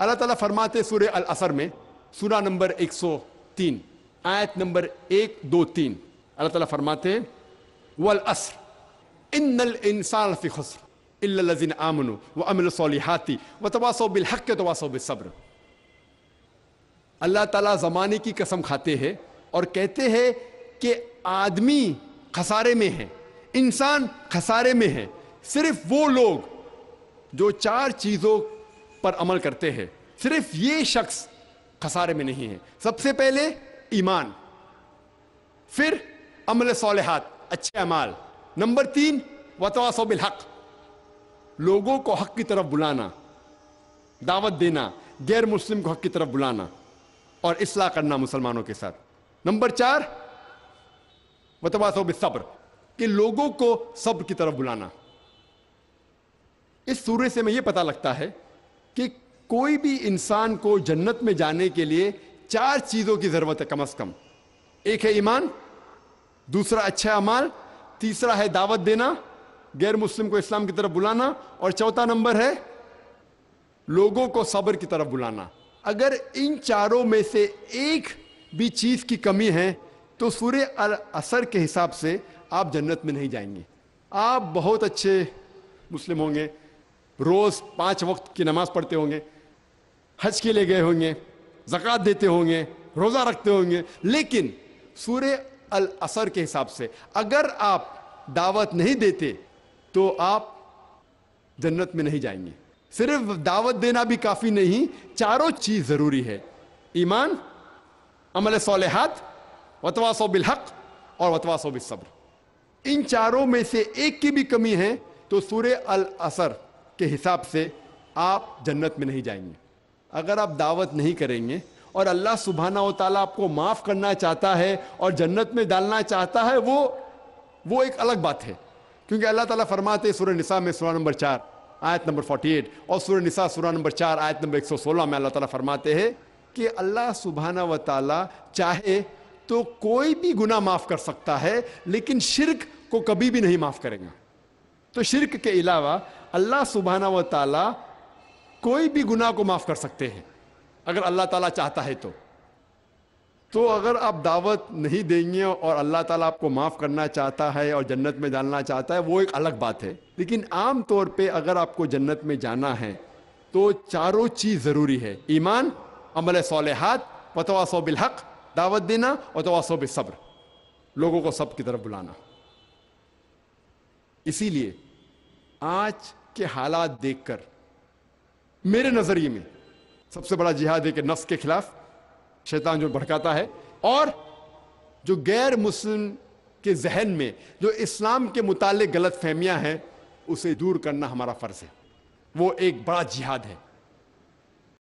अल्लाह ताला फरमाते सूर अल असर में सूरा नंबर 103 आयत नंबर एक दो तीन अल्लाह ताला फरमाते वल असर इन्नल इंसान फी खसर इल्लिन आमनु व अमिल सोलिहाती व तवासो बिल हक तवासो बिसब्र अल्लाह ताला ज़माने की कसम खाते हैं और कहते हैं कि आदमी खसारे में है इंसान खसारे में है सिर्फ वो लोग जो चार चीज़ों पर अमल करते हैं सिर्फ ये शख्स खसारे में नहीं है सबसे पहले ईमान फिर अमल सौलहत अच्छे अमाल नंबर तीन वतवासोबिल हक लोगों को हक की तरफ बुलाना दावत देना गैर मुस्लिम को हक की तरफ बुलाना और इसलाह करना मुसलमानों के साथ नंबर चार वतवासोब सब्र कि लोगों को सब्र की तरफ बुलाना इस सूर्य से मैं ये पता लगता है कि कोई भी इंसान को जन्नत में जाने के लिए चार चीज़ों की ज़रूरत है कम अज़ कम एक है ईमान दूसरा अच्छा अमाल तीसरा है दावत देना गैर मुस्लिम को इस्लाम की तरफ बुलाना और चौथा नंबर है लोगों को सब्र की तरफ बुलाना अगर इन चारों में से एक भी चीज़ की कमी है तो सूर्य असर के हिसाब से आप जन्नत में नहीं जाएंगे आप बहुत अच्छे मुस्लिम होंगे रोज पांच वक्त की नमाज पढ़ते होंगे हज के लिए गए होंगे जक़ात देते होंगे रोज़ा रखते होंगे लेकिन सूर्य अल असर के हिसाब से अगर आप दावत नहीं देते तो आप जन्नत में नहीं जाएंगे सिर्फ दावत देना भी काफ़ी नहीं चारों चीज़ ज़रूरी है ईमान अमल सोलहत वतवासो बिलहक और वतवासो सब्र इन चारों में से एक की भी कमी है तो सूर्य अल असर के हिसाब से आप जन्नत में नहीं जाएंगे अगर आप दावत नहीं करेंगे और अल्लाह सुबहाना ताला आपको माफ़ करना चाहता है और जन्नत में डालना चाहता है वो वो एक अलग बात है क्योंकि अल्लाह ताला फरमाते सुर निसा में सूर्य नंबर चार आयत नंबर 48 और सूर्य निसा सूर्य नंबर चार आयत नंबर 116 में अल्लाह ताला फरमाते हैं कि अल्लाह सुबहाना व ताला चाहे तो कोई भी गुना माफ़ कर सकता है लेकिन शिरक को कभी भी नहीं माफ़ करेगा तो शिरक के अलावा अल्लाह सुबहाना व ताला कोई भी गुनाह को माफ़ कर सकते हैं अगर अल्लाह ताला चाहता है तो तो अगर आप दावत नहीं देंगे और अल्लाह ताला आपको माफ़ करना चाहता है और जन्नत में डालना चाहता है वो एक अलग बात है लेकिन आम तौर पे अगर आपको जन्नत में जाना है तो चारों चीज़ ज़रूरी है ईमान अमल सोलहत वतवासो हक दावत देना और तवासो सब्र लोगों को सब की तरफ बुलाना इसीलिए आज के हालात देखकर मेरे नजरिए में सबसे बड़ा जिहाद है कि नफ्स के खिलाफ शैतान जो भड़काता है और जो गैर मुस्लिम के जहन में जो इस्लाम के मुतालिक गलत फहमियां हैं उसे दूर करना हमारा फ़र्ज़ है वो एक बड़ा जिहाद है